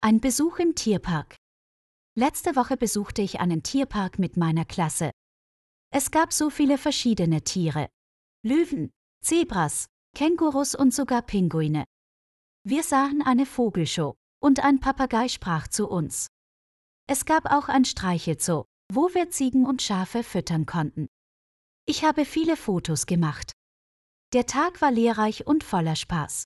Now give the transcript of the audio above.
Ein Besuch im Tierpark. Letzte Woche besuchte ich einen Tierpark mit meiner Klasse. Es gab so viele verschiedene Tiere. Löwen, Zebras, Kängurus und sogar Pinguine. Wir sahen eine Vogelshow und ein Papagei sprach zu uns. Es gab auch ein Streichelzoo, wo wir Ziegen und Schafe füttern konnten. Ich habe viele Fotos gemacht. Der Tag war lehrreich und voller Spaß.